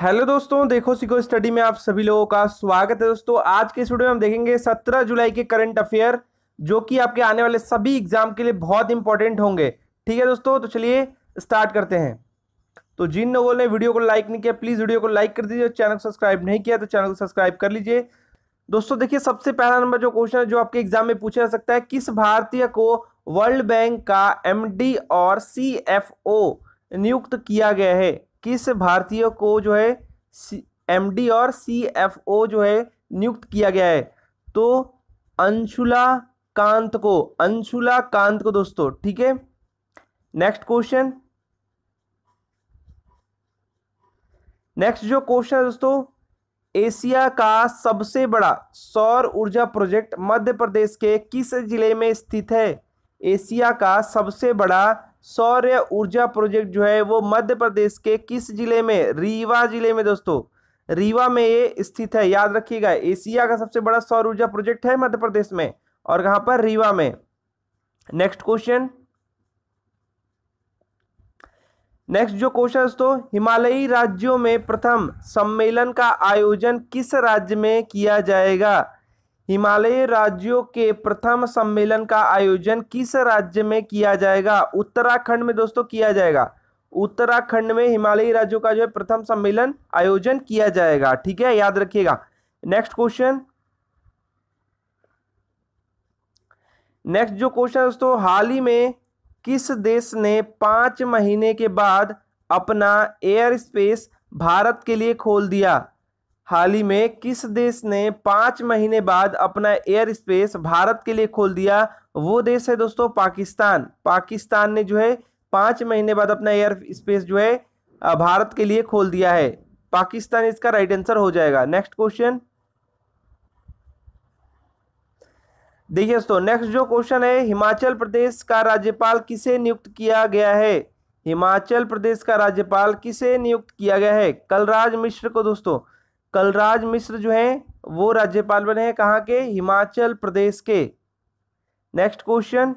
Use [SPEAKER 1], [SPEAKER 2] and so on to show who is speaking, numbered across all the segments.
[SPEAKER 1] hello दोस्तों देखो सिको study में आप सभी लोगों का स्वागत है दोस्तों आज के इस वीडियो में हम देखेंगे 17 जुलाई के करंट अफेयर जो कि आपके आने वाले सभी एग्जाम के लिए बहुत इंपॉर्टेंट होंगे ठीक है दोस्तों तो चलिए स्टार्ट करते हैं तो जिन लोगों ने वीडियो को लाइक नहीं किया प्लीज़ वीडियो को लाइक कर दीजिए और चैनल को सब्सक्राइब नहीं किया तो चैनल को सब्सक्राइब कर लीजिए दोस्तों देखिए सबसे पहला नंबर जो क्वेश्चन है जो आपके एग्जाम में पूछा जा सकता है किस भारतीय को वर्ल्ड बैंक का एमडी और सीएफओ नियुक्त किया गया है किस भारतीय को जो है एमडी और सीएफओ जो है नियुक्त किया गया है तो अंशुला कांत को अंशुला कांत को दोस्तों ठीक है नेक्स्ट क्वेश्चन नेक्स्ट जो क्वेश्चन है दोस्तों एशिया का सबसे बड़ा सौर ऊर्जा प्रोजेक्ट मध्य प्रदेश के किस जिले में स्थित है एशिया का सबसे बड़ा सौर्य ऊर्जा प्रोजेक्ट जो है वो मध्य प्रदेश के किस जिले में रीवा जिले में दोस्तों रीवा में ये स्थित है याद रखिएगा एशिया का सबसे बड़ा सौर ऊर्जा प्रोजेक्ट है मध्य प्रदेश में और कहां पर रीवा में नेक्स्ट क्वेश्चन नेक्स्ट जो क्वेश्चन दोस्तों हिमालयी राज्यों में प्रथम सम्मेलन का आयोजन किस राज्य में किया जाएगा हिमालयी राज्यों के प्रथम सम्मेलन का आयोजन किस राज्य में किया जाएगा उत्तराखंड में दोस्तों किया जाएगा उत्तराखंड में हिमालयी राज्यों का जो है प्रथम सम्मेलन आयोजन किया जाएगा ठीक है याद रखिएगा नेक्स्ट क्वेश्चन नेक्स्ट जो क्वेश्चन दोस्तों हाल ही में किस देश ने पांच महीने के बाद अपना एयर स्पेस भारत के लिए खोल दिया हाल ही में किस देश ने पाँच महीने बाद अपना एयर स्पेस भारत के लिए खोल दिया वो देश है दोस्तों पाकिस्तान पाकिस्तान ने जो है पाँच महीने बाद अपना एयर स्पेस जो है भारत के लिए खोल दिया है पाकिस्तान इसका राइट आंसर हो जाएगा नेक्स्ट क्वेश्चन देखिए दोस्तों नेक्स्ट जो क्वेश्चन है हिमाचल प्रदेश का राज्यपाल किसे नियुक्त किया गया है हिमाचल प्रदेश का राज्यपाल किसे नियुक्त किया गया है कलराज मिश्र को दोस्तों कलराज मिश्र जो हैं वो राज्यपाल बने हैं कहाँ के हिमाचल प्रदेश के नेक्स्ट क्वेश्चन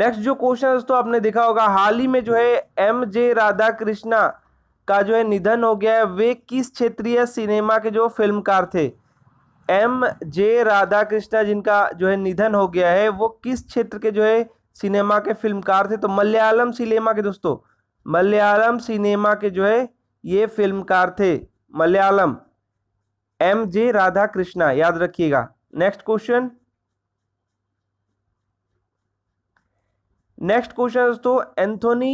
[SPEAKER 1] नेक्स्ट जो क्वेश्चन दोस्तों आपने देखा होगा हाल ही में जो है एम जे राधा कृष्णा का जो है निधन हो गया है वे किस क्षेत्रीय सिनेमा के जो फिल्मकार थे एम जे राधा कृष्णा जिनका जो है निधन हो गया है वो किस क्षेत्र के जो है सिनेमा के फिल्मकार थे तो मलयालम सिनेमा के दोस्तों मलयालम सिनेमा के जो है ये फिल्मकार थे मलयालम एम जे राधा कृष्णा याद रखिएगा नेक्स्ट क्वेश्चन नेक्स्ट क्वेश्चन दोस्तों एंथोनी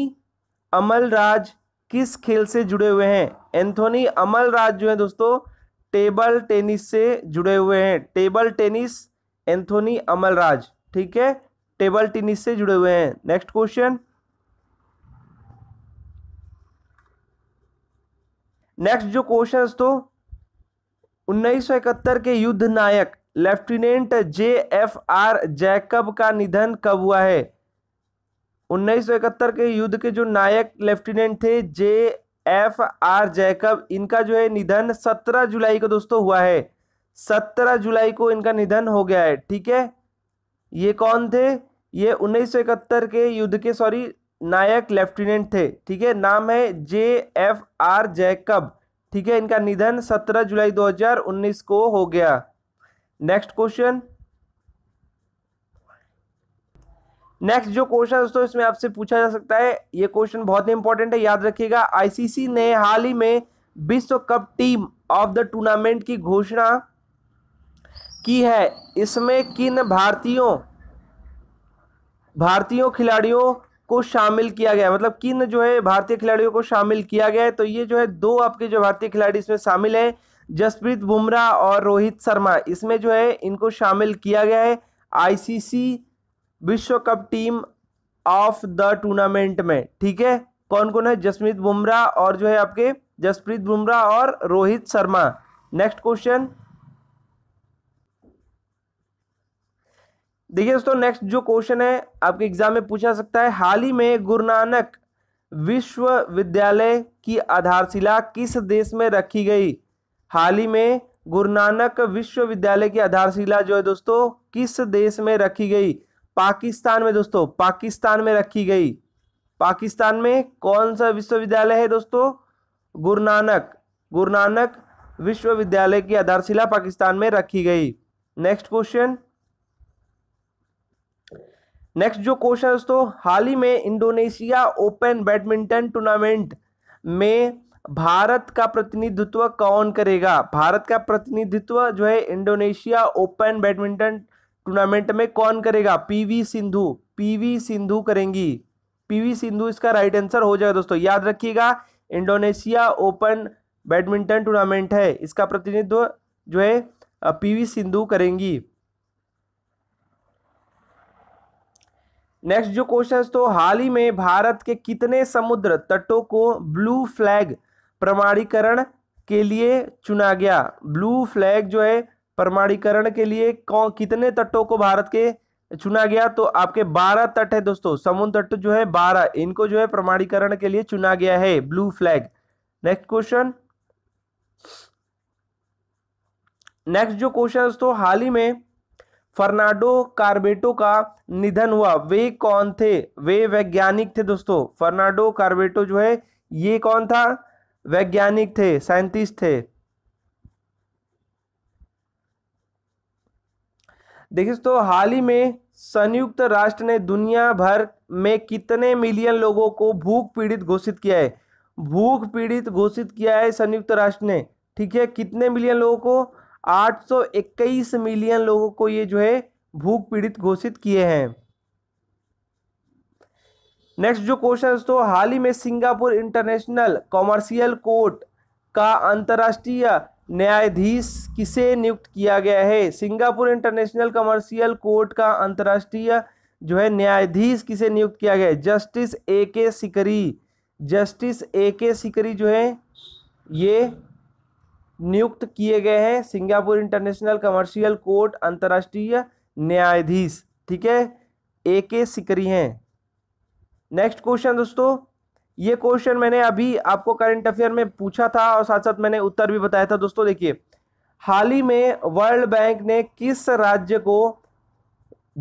[SPEAKER 1] अमलराज किस खेल से जुड़े हुए हैं एंथोनी अमलराज जो है दोस्तों टेबल टेनिस से जुड़े हुए हैं टेबल टेनिस एंथोनी अमलराज ठीक है टेबल टेनिस से जुड़े हुए हैं नेक्स्ट क्वेश्चन नेक्स्ट जो क्वेश्चन तो 1971 के युद्ध नायक lieutenant J F R Jacob का निधन कब हुआ है 1971 के युद्ध के जो नायक लेफ्टिनेंट थे जे एफ आर जैकब इनका जो है निधन 17 जुलाई को दोस्तों हुआ है 17 जुलाई को इनका निधन हो गया है ठीक है ये कौन थे ये 1971 के युद्ध के सॉरी नायक लेफ्टिनेंट थे ठीक है नाम है जे एफ आर जैकब ठीक है इनका निधन 17 जुलाई 2019 को हो गया नेक्स्ट क्वेश्चन नेक्स्ट जो क्वेश्चन दोस्तों इसमें आपसे पूछा जा सकता है ये क्वेश्चन बहुत ही इंपॉर्टेंट है याद रखिएगा आईसीसी ने हाल ही में विश्व कप टीम ऑफ द टूर्नामेंट की घोषणा की है इसमें किन भारतीयों भारतीयों खिलाड़ियों को शामिल किया गया मतलब किन जो है भारतीय खिलाड़ियों को शामिल किया गया है तो ये जो है दो आपके जो भारतीय खिलाड़ी इसमें शामिल है जसप्रीत बुमराह और रोहित शर्मा इसमें जो है इनको शामिल किया गया है आईसीसी विश्व कप टीम ऑफ द टूर्नामेंट में ठीक है कौन कौन है जसप्रीत बुमराह और जो है आपके जसप्रीत बुमराह और रोहित शर्मा नेक्स्ट क्वेश्चन देखिए दोस्तों नेक्स्ट जो क्वेश्चन है आपके एग्जाम में पूछा सकता है हाल ही में गुरु नानक विश्वविद्यालय की आधारशिला किस देश में रखी गई हाल ही में गुरु नानक विश्वविद्यालय की आधारशिला जो है दोस्तों किस देश में रखी गई पाकिस्तान में दोस्तों पाकिस्तान में रखी गई पाकिस्तान में कौन सा विश्वविद्यालय है दोस्तों गुरु नानक गुरु नानक विश्वविद्यालय की आधारशिला पाकिस्तान में रखी गई नेक्स्ट क्वेश्चन नेक्स्ट जो क्वेश्चन है दोस्तों हाल ही में इंडोनेशिया ओपन बैडमिंटन टूर्नामेंट में भारत का प्रतिनिधित्व कौन करेगा भारत का प्रतिनिधित्व जो है इंडोनेशिया ओपन बैडमिंटन टूर्नामेंट में कौन करेगा पीवी सिंधु पीवी सिंधु करेंगी पीवी सिंधु इसका राइट आंसर हो जाएगा दोस्तों याद रखिएगा इंडोनेशिया ओपन बैडमिंटन टूर्नामेंट है इसका प्रतिनिधित्व जो है पीवी सिंधु करेंगी नेक्स्ट जो क्वेश्चन तो हाल ही में भारत के कितने समुद्र तटों को ब्लू फ्लैग प्रमाणीकरण के लिए चुना गया ब्लू फ्लैग जो है प्रमाणीकरण के लिए कौन कितने तटों को भारत के चुना गया तो आपके बारह तट है दोस्तों समुद्र तट जो है बारह इनको जो है प्रमाणीकरण के लिए चुना गया है blue flag next question next जो क्वेश्चन तो हाल ही में फर्नाडो कार्बेटो का निधन हुआ वे कौन थे वे वैज्ञानिक थे दोस्तों फर्नाडो कार्बेटो जो है ये कौन था वैज्ञानिक थे साइंटिस्ट थे देखिए तो हाल ही में संयुक्त राष्ट्र ने दुनिया भर में कितने मिलियन लोगों को भूख पीड़ित घोषित किया है भूख पीड़ित घोषित किया है संयुक्त राष्ट्र ने ठीक है कितने मिलियन लोगों को 821 मिलियन लोगों को ये जो है भूख पीड़ित घोषित किए हैं नेक्स्ट जो क्वेश्चन दोस्तों हाल ही में सिंगापुर इंटरनेशनल कॉमर्शियल कोर्ट का अंतर्राष्ट्रीय न्यायाधीश किसे नियुक्त किया गया है सिंगापुर इंटरनेशनल कमर्शियल कोर्ट का अंतर्राष्ट्रीय जो है न्यायाधीश किसे नियुक्त किया गया है जस्टिस ए के सिकरी जस्टिस ए के सिकरी जो है ये नियुक्त किए गए हैं सिंगापुर इंटरनेशनल कमर्शियल कोर्ट अंतर्राष्ट्रीय न्यायाधीश ठीक है ए के सिकरी हैं नेक्स्ट क्वेश्चन दोस्तों ये क्वेश्चन मैंने अभी आपको करंट अफेयर में पूछा था और साथ साथ मैंने उत्तर भी बताया था दोस्तों देखिए हाल ही में वर्ल्ड बैंक ने किस राज्य को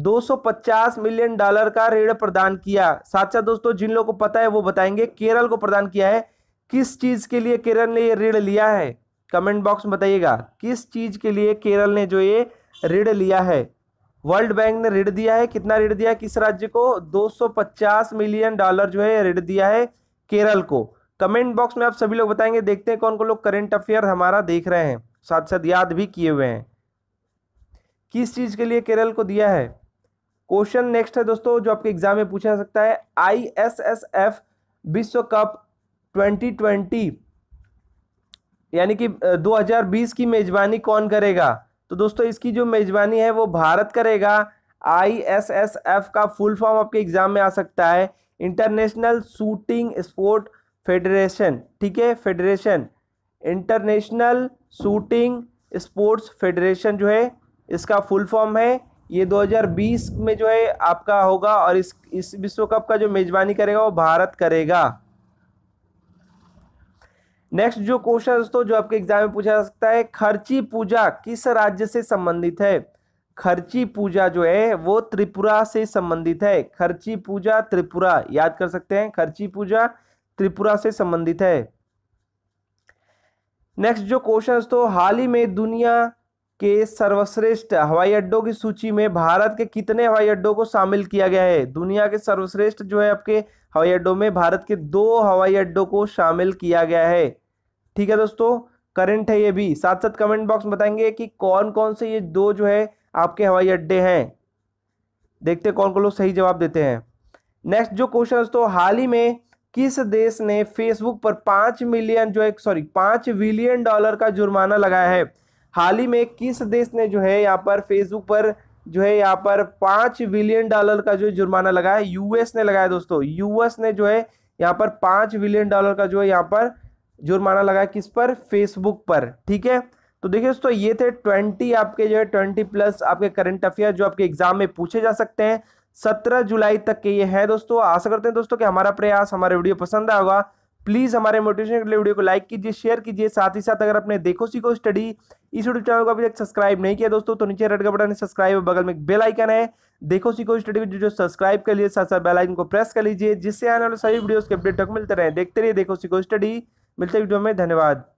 [SPEAKER 1] 250 मिलियन डॉलर का ऋण प्रदान किया साथ साथ दोस्तों जिन लोगों को पता है वो बताएंगे केरल को प्रदान किया है किस चीज़ के लिए केरल ने ये ऋण लिया है कमेंट बॉक्स में बताइएगा किस चीज़ के लिए केरल ने जो ये ऋण लिया है वर्ल्ड बैंक ने ऋण दिया है कितना ऋण दिया है किस राज्य को 250 मिलियन डॉलर जो है ऋण दिया है केरल को कमेंट बॉक्स में आप सभी लोग बताएंगे देखते हैं कौन कौन लोग करेंट अफेयर हमारा देख रहे हैं साथ साथ याद भी किए हुए हैं किस चीज़ के लिए केरल को दिया है क्वेश्चन नेक्स्ट है दोस्तों जो आपके एग्जाम में पूछा जा सकता है आई विश्व कप ट्वेंटी यानी कि 2020 की मेज़बानी कौन करेगा तो दोस्तों इसकी जो मेज़बानी है वो भारत करेगा आईएसएसएफ का फुल फॉर्म आपके एग्ज़ाम में आ सकता है इंटरनेशनल शूटिंग स्पोर्ट फेडरेशन ठीक है federation international shooting sports federation जो है इसका फुल फॉर्म है ये 2020 में जो है आपका होगा और इस इस विश्व कप का जो मेज़बानी करेगा वो भारत करेगा नेक्स्ट जो क्वेश्चन दोस्तों जो आपके एग्जाम में पूछा जा सकता है खर्ची पूजा किस राज्य से संबंधित है खर्ची पूजा जो है वो त्रिपुरा से संबंधित है खर्ची पूजा त्रिपुरा याद कर सकते हैं खर्ची पूजा त्रिपुरा से संबंधित है नेक्स्ट जो क्वेश्चन दोस्तों हाल ही में दुनिया के सर्वश्रेष्ठ हवाई अड्डों की सूची में भारत के कितने हवाई अड्डों को शामिल किया गया है दुनिया के सर्वश्रेष्ठ जो है आपके हवाई अड्डों में भारत के दो हवाई अड्डों को शामिल किया गया है ठीक है दोस्तों करंट है ये भी साथ साथ कमेंट बॉक्स में बताएंगे कि कौन कौन से ये दो जो है आपके हवाई अड्डे हैं देखते कौन कौन लोग सही जवाब देते हैं नेक्स्ट जो क्वेश्चन दोस्तों हाल ही में किस देश ने फेसबुक पर पाँच मिलियन जो है सॉरी पाँच बिलियन डॉलर का जुर्माना लगाया है हाल ही में किस देश ने जो है यहाँ पर फेसबुक पर जो है यहाँ पर पाँच बिलियन डॉलर का जो जुर्माना लगाया यूएस ने लगाया दोस्तों यूएस ने जो है यहाँ पर पाँच बिलियन डॉलर का जो है यहाँ पर जुर्माना लगा किस पर फेसबुक पर ठीक है तो देखिए दोस्तों ये थे ट्वेंटी आपके जो है ट्वेंटी प्लस आपके करंट अफेयर जो आपके एग्जाम में पूछे जा सकते हैं सत्रह जुलाई तक के ये है दोस्तों आशा करते हैं दोस्तों कि हमारा प्रयास हमारे वीडियो पसंद आएगा प्लीज़ हमारे मोटिवेशन के लिए वीडियो को लाइक कीजिए शेयर कीजिए साथ ही साथ अगर आपने देखो सीखो स्टडी इस यूट्यूब चैनल को अभी तक सब्सक्राइब नहीं किया दोस्तों तो नीचे रेड का बटन सब्सक्राइब बगल में बेल आइकन है देखो सीखो स्टडी जो सब्सक्राइब कर लिए साथ साथ बेल आइकन को प्रेस कर लीजिए जिससे आने वाले सभी वीडियो के अपडेट तक मिलते रहे देखते रहिए देखो सीखो स्टडी मिलते वीडियो में धन्यवाद